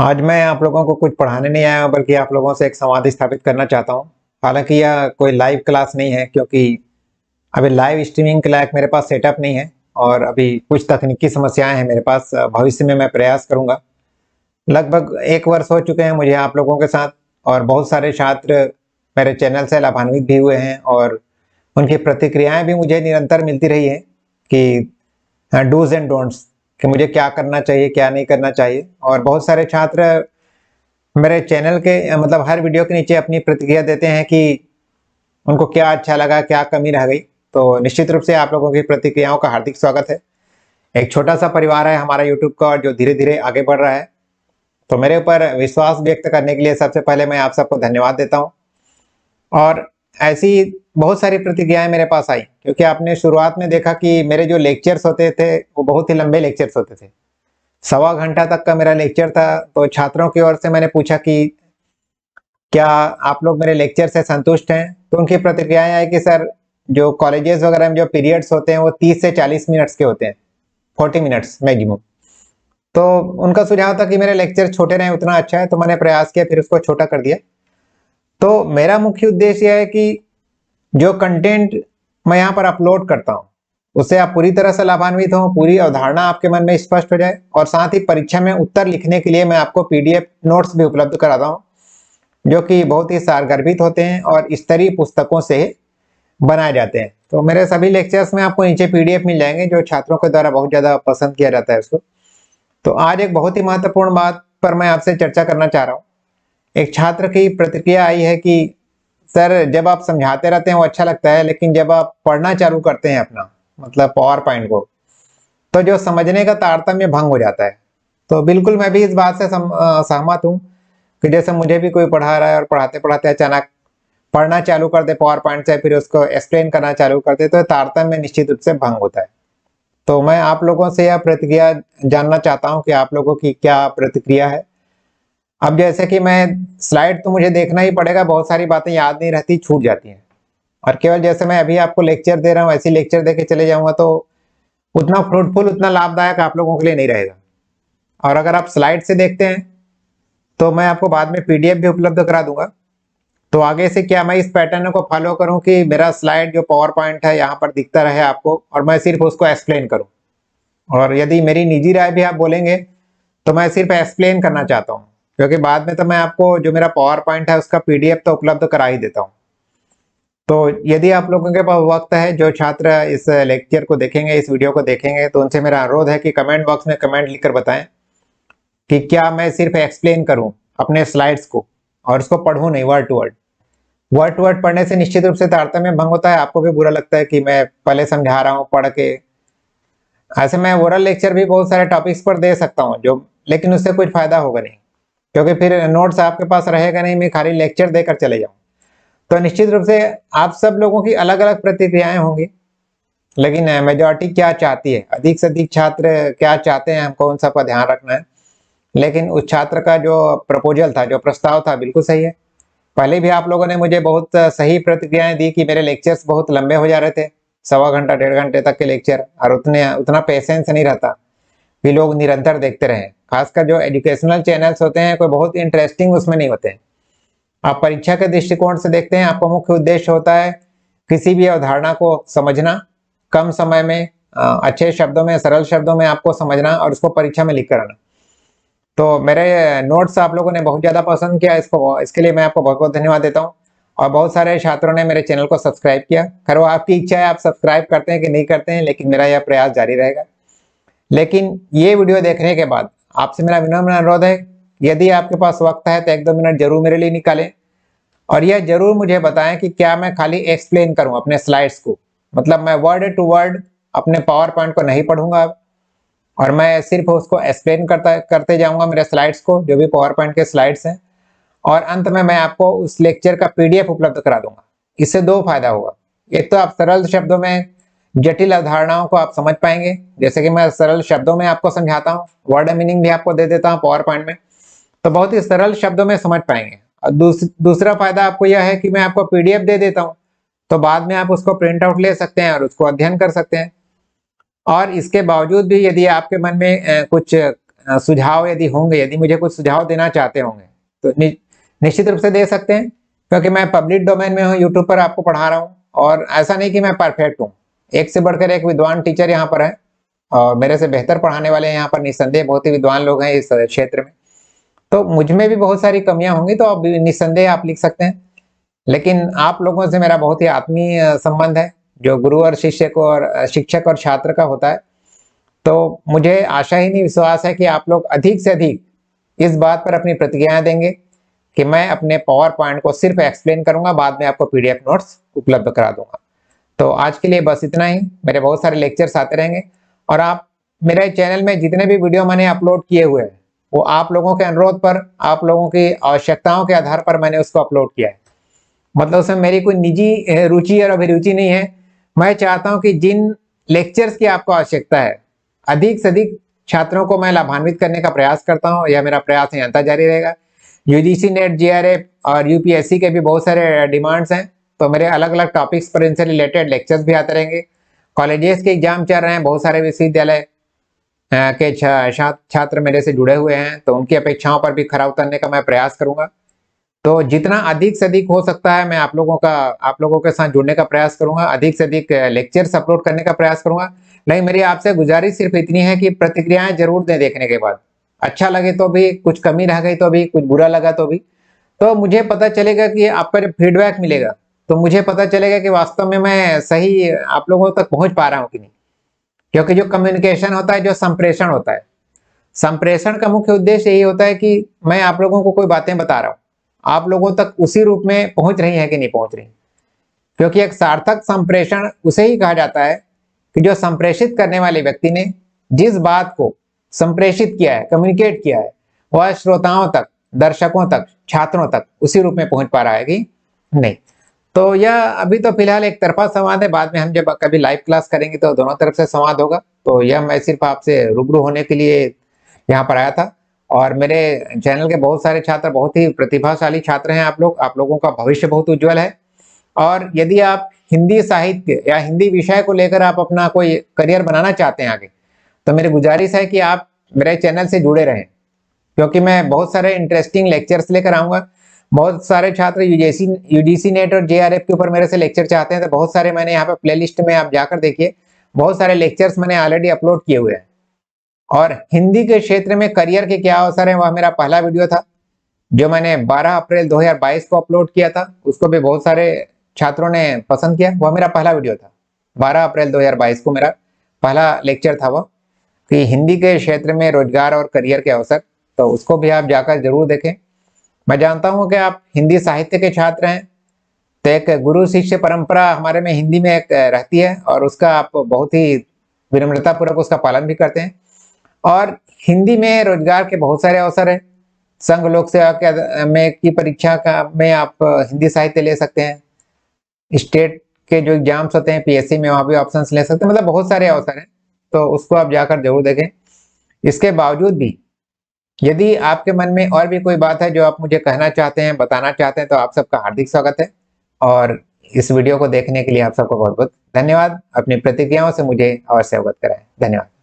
आज मैं आप लोगों को कुछ पढ़ाने नहीं आया हूँ बल्कि आप लोगों से एक संवाद स्थापित करना चाहता हूँ हालांकि यह कोई लाइव क्लास नहीं है क्योंकि अभी लाइव स्ट्रीमिंग के लायक मेरे पास सेटअप नहीं है और अभी कुछ तकनीकी समस्याएं हैं मेरे पास भविष्य में मैं प्रयास करूँगा लगभग एक वर्ष हो चुके हैं मुझे आप लोगों के साथ और बहुत सारे छात्र मेरे चैनल से लाभान्वित भी हुए हैं और उनकी प्रतिक्रियाएँ भी मुझे निरंतर मिलती रही हैं कि डूज एंड डोंट्स कि मुझे क्या करना चाहिए क्या नहीं करना चाहिए और बहुत सारे छात्र मेरे चैनल के मतलब हर वीडियो के नीचे अपनी प्रतिक्रिया देते हैं कि उनको क्या अच्छा लगा क्या कमी रह गई तो निश्चित रूप से आप लोगों की प्रतिक्रियाओं का हार्दिक स्वागत है एक छोटा सा परिवार है हमारा यूट्यूब का और जो धीरे धीरे आगे बढ़ रहा है तो मेरे ऊपर विश्वास व्यक्त करने के लिए सबसे पहले मैं आप सबको धन्यवाद देता हूँ और ऐसी बहुत सारी प्रतिक्रियाएं मेरे पास आई क्योंकि आपने शुरुआत में देखा कि मेरे जो लेक्चर्स होते थे वो बहुत ही लंबे लेक्चर्स होते थे सवा घंटा तक का मेरा लेक्चर था तो छात्रों की ओर से मैंने पूछा कि क्या आप लोग मेरे लेक्चर से संतुष्ट हैं तो उनकी प्रतिक्रियाएं आई कि सर जो कॉलेजेस वगैरह में जो पीरियड्स होते हैं वो तीस से चालीस मिनट्स के होते हैं फोर्टी मिनट्स मैगजिमम तो उनका सुझाव था कि मेरे लेक्चर छोटे रहे उतना अच्छा है तो मैंने प्रयास किया फिर उसको छोटा कर दिया तो मेरा मुख्य उद्देश्य यह है कि जो कंटेंट मैं यहाँ पर अपलोड करता हूँ उससे आप पूरी तरह से लाभान्वित हो पूरी अवधारणा आपके मन में स्पष्ट हो जाए और साथ ही परीक्षा में उत्तर लिखने के लिए मैं आपको पीडीएफ नोट्स भी उपलब्ध कराता हूँ जो कि बहुत ही सारगर्भित होते हैं और स्तरीय पुस्तकों से बनाए जाते हैं तो मेरे सभी लेक्चर्स में आपको नीचे पीडीएफ मिल जाएंगे जो छात्रों के द्वारा बहुत ज़्यादा पसंद किया जाता है उसको तो आज एक बहुत ही महत्वपूर्ण बात पर मैं आपसे चर्चा करना चाह रहा हूँ एक छात्र की प्रतिक्रिया आई है कि सर जब आप समझाते रहते हैं वो अच्छा लगता है लेकिन जब आप पढ़ना चालू करते हैं अपना मतलब पावर पॉइंट को तो जो समझने का तारतम्य भंग हो जाता है तो बिल्कुल मैं भी इस बात से सहमत हूँ कि जैसे मुझे भी कोई पढ़ा रहा है और पढ़ाते पढ़ाते अचानक पढ़ना चालू कर दे पावर पॉइंट से फिर उसको एक्सप्लेन करना चालू कर दे तो तारतम्य निश्चित रूप से भंग होता है तो मैं आप लोगों से यह प्रतिक्रिया जानना चाहता हूँ कि आप लोगों की क्या प्रतिक्रिया है अब जैसे कि मैं स्लाइड तो मुझे देखना ही पड़ेगा बहुत सारी बातें याद नहीं रहती छूट जाती हैं और केवल जैसे मैं अभी आपको लेक्चर दे रहा हूँ ऐसे लेक्चर दे के चले जाऊँगा तो उतना फ्रूटफुल उतना लाभदायक आप लोगों के लिए नहीं रहेगा और अगर आप स्लाइड से देखते हैं तो मैं आपको बाद में पी भी उपलब्ध करा दूंगा तो आगे से क्या मैं इस पैटर्न को फॉलो करूं कि मेरा स्लाइड जो पावर पॉइंट है यहाँ पर दिखता रहे आपको और मैं सिर्फ उसको एक्सप्लेन करूं और यदि मेरी निजी राय भी आप बोलेंगे तो मैं सिर्फ एक्सप्लेन करना चाहता हूँ क्योंकि बाद में तो मैं आपको जो मेरा पावर पॉइंट है उसका पीडीएफ तो उपलब्ध करा ही देता हूँ तो यदि आप लोगों के पास वक्त है जो छात्र इस लेक्चर को देखेंगे इस वीडियो को देखेंगे तो उनसे मेरा अनुरोध है कि कमेंट बॉक्स में कमेंट लिखकर बताएं कि क्या मैं सिर्फ एक्सप्लेन करूं अपने स्लाइड्स को और उसको पढ़ूं नहीं word to word word to word पढ़ने से निश्चित रूप से तारतम्य भंग होता है आपको भी बुरा लगता है कि मैं पहले समझा रहा हूँ पढ़ के ऐसे मैं ओरल लेक्चर भी बहुत सारे टॉपिक्स पर दे सकता हूँ जो लेकिन उससे कुछ फायदा होगा नहीं क्योंकि फिर नोट्स आपके पास रहेगा नहीं मैं खाली लेक्चर देकर चले जाऊँ तो निश्चित रूप से आप सब लोगों की अलग अलग प्रतिक्रियाएं होंगी लेकिन मेजोरिटी क्या चाहती है अधिक से अधिक छात्र क्या चाहते हैं हमको उन सब का ध्यान रखना है लेकिन उस छात्र का जो प्रपोजल था जो प्रस्ताव था बिल्कुल सही है पहले भी आप लोगों ने मुझे बहुत सही प्रतिक्रियाएं दी कि मेरे लेक्चर्स बहुत लंबे हो जा रहे थे सवा घंटा डेढ़ घंटे तक के लेक्चर और उतने उतना पेशेंस नहीं रहता भी लोग निरंतर देखते रहें खासकर जो एजुकेशनल चैनल्स होते हैं कोई बहुत इंटरेस्टिंग उसमें नहीं होते हैं आप परीक्षा के दृष्टिकोण से देखते हैं आपका मुख्य उद्देश्य होता है किसी भी अवधारणा को समझना कम समय में अच्छे शब्दों में सरल शब्दों में आपको समझना और उसको परीक्षा में लिख कर आना तो मेरे नोट्स आप लोगों ने बहुत ज़्यादा पसंद किया इसको इसके लिए मैं आपको बहुत बहुत धन्यवाद देता हूँ और बहुत सारे छात्रों ने मेरे चैनल को सब्सक्राइब किया खर वो आपकी इच्छा है आप सब्सक्राइब करते हैं कि नहीं करते हैं लेकिन मेरा यह प्रयास जारी रहेगा लेकिन ये वीडियो देखने के बाद आपसे मेरा विनम्र अनुरोध है यदि आपके पास वक्त है तो एक दो मिनट जरूर मेरे लिए निकालें और यह जरूर मुझे बताएं कि क्या मैं खाली एक्सप्लेन करूं अपने स्लाइड्स को मतलब मैं वर्ड टू वर्ड अपने पावर पॉइंट को नहीं पढ़ूंगा और मैं सिर्फ उसको एक्सप्लेन करता करते जाऊंगा मेरे स्लाइड्स को जो भी पावर पॉइंट के स्लाइड्स हैं और अंत में मैं आपको उस लेक्चर का पीडीएफ उपलब्ध करा दूंगा इससे दो फायदा होगा एक तो आप सरल शब्दों में जटिल अवधारणाओं को आप समझ पाएंगे जैसे कि मैं सरल शब्दों में आपको समझाता हूँ वर्ड मीनिंग भी आपको दे देता हूँ पावर पॉइंट में तो बहुत ही सरल शब्दों में समझ पाएंगे और दूस, दूसरा फायदा आपको यह है कि मैं आपको पीडीएफ दे देता हूँ तो बाद में आप उसको प्रिंट आउट ले सकते हैं और उसको अध्ययन कर सकते हैं और इसके बावजूद भी यदि आपके मन में कुछ सुझाव यदि होंगे यदि मुझे कुछ सुझाव देना चाहते होंगे तो नि, निश्चित रूप से दे सकते हैं क्योंकि मैं पब्लिक डोमेन में हूँ यूट्यूब पर आपको पढ़ा रहा हूँ और ऐसा नहीं कि मैं परफेक्ट हूँ एक से बढ़कर एक विद्वान टीचर यहाँ पर है और मेरे से बेहतर पढ़ाने वाले यहाँ पर निस्संदेह बहुत ही विद्वान लोग हैं इस क्षेत्र में तो मुझ में भी बहुत सारी कमियां होंगी तो आप निस्संदेह आप लिख सकते हैं लेकिन आप लोगों से मेरा बहुत ही आत्मीय संबंध है जो गुरु और शिष्य को और शिक्षक और छात्र का होता है तो मुझे आशा ही नहीं विश्वास है कि आप लोग अधिक से अधिक इस बात पर अपनी प्रतिक्रियाएं देंगे कि मैं अपने पावर पॉइंट को सिर्फ एक्सप्लेन करूंगा बाद में आपको पीडीएफ नोट्स उपलब्ध करा दूंगा तो आज के लिए बस इतना ही मेरे बहुत सारे लेक्चर्स आते रहेंगे और आप मेरे चैनल में जितने भी वीडियो मैंने अपलोड किए हुए हैं वो आप लोगों के अनुरोध पर आप लोगों की आवश्यकताओं के आधार पर मैंने उसको अपलोड किया है मतलब उसमें मेरी कोई निजी रुचि और अभिरुचि नहीं है मैं चाहता हूँ कि जिन लेक्चर्स की आपको आवश्यकता है अधिक से अधिक छात्रों को मैं लाभान्वित करने का प्रयास करता हूँ यह मेरा प्रयास यहाँ जारी रहेगा यूजीसी नेट जीआरएफ और यूपीएससी के भी बहुत सारे डिमांड्स हैं तो मेरे अलग अलग टॉपिक्स पर इनसे रिलेटेड लेक्चर्स भी आते रहेंगे कॉलेजेस के एग्जाम चल रहे हैं बहुत सारे विश्वविद्यालय के छात्र मेरे से जुड़े हुए हैं तो उनकी अपेक्षाओं पर भी खरा उतरने का मैं प्रयास करूंगा तो जितना अधिक से अधिक हो सकता है मैं आप लोगों का आप लोगों के साथ जुड़ने का प्रयास करूंगा अधिक से अधिक लेक्चर्स अपलोड करने का प्रयास करूंगा नहीं मेरी आपसे गुजारिश सिर्फ इतनी है कि प्रतिक्रियाएं जरूर दें देखने के बाद अच्छा लगे तो भी कुछ कमी रह गई तो भी कुछ बुरा लगा तो भी तो मुझे पता चलेगा कि आपका फीडबैक मिलेगा तो मुझे पता चलेगा कि वास्तव में मैं सही आप लोगों तक पहुंच पा रहा हूं कि नहीं क्योंकि जो कम्युनिकेशन होता है जो संप्रेषण होता है संप्रेषण का मुख्य उद्देश्य यही होता है कि मैं आप लोगों को कोई बातें बता रहा हूं आप लोगों तक उसी रूप में पहुंच रही है कि नहीं पहुंच रही क्योंकि एक सार्थक संप्रेषण उसे ही कहा जाता है कि जो संप्रेषित करने वाले व्यक्ति ने जिस बात को संप्रेषित किया है कम्युनिकेट किया है वह श्रोताओं तक दर्शकों तक छात्रों तक उसी रूप में पहुंच पा रहा है कि नहीं तो यह अभी तो फिलहाल एक तरफा संवाद है बाद में हम जब कभी लाइव क्लास करेंगे तो दोनों तरफ से संवाद होगा तो यह मैं सिर्फ आपसे रूबरू होने के लिए यहाँ पर आया था और मेरे चैनल के बहुत सारे छात्र बहुत ही प्रतिभाशाली छात्र हैं आप लोग आप लोगों का भविष्य बहुत उज्जवल है और यदि आप हिंदी साहित्य या हिंदी विषय को लेकर आप अपना कोई करियर बनाना चाहते हैं आगे तो मेरी गुजारिश है कि आप मेरे चैनल से जुड़े रहें क्योंकि मैं बहुत सारे इंटरेस्टिंग लेक्चर्स लेकर आऊँगा बहुत सारे छात्र यूजीसी यूजीसी नेट और जे के ऊपर मेरे से लेक्चर चाहते हैं तो बहुत सारे मैंने यहाँ पे प्ले में आप जाकर देखिए बहुत सारे लेक्चर्स मैंने ऑलरेडी अपलोड किए हुए हैं और हिंदी के क्षेत्र में करियर के क्या अवसर हैं वह मेरा पहला वीडियो था जो मैंने 12 अप्रैल 2022 को अपलोड किया था उसको भी बहुत सारे छात्रों ने पसंद किया वह मेरा पहला वीडियो था 12 अप्रैल 2022 को मेरा पहला लेक्चर था वह कि हिंदी के क्षेत्र में रोजगार और करियर के अवसर तो उसको भी आप जाकर जरूर देखें मैं जानता हूं कि आप हिंदी साहित्य के छात्र हैं तो एक गुरु शिष्य परंपरा हमारे में हिंदी में एक रहती है और उसका आप बहुत ही विनम्रतापूर्वक उसका पालन भी करते हैं और हिंदी में रोजगार के बहुत सारे अवसर हैं संघ लोक सेवा के में की परीक्षा का में आप हिंदी साहित्य ले सकते हैं स्टेट के जो एग्जाम्स होते हैं पीएससी में वहाँ भी ऑप्शन ले सकते हैं मतलब बहुत सारे हाँ। अवसर हैं तो उसको आप जाकर जरूर देखें इसके बावजूद भी यदि आपके मन में और भी कोई बात है जो आप मुझे कहना चाहते हैं बताना चाहते हैं तो आप सबका हार्दिक स्वागत है और इस वीडियो को देखने के लिए आप सबको बहुत बहुत धन्यवाद अपनी प्रतिक्रियाओं से मुझे अवश्य अवगत कराएं धन्यवाद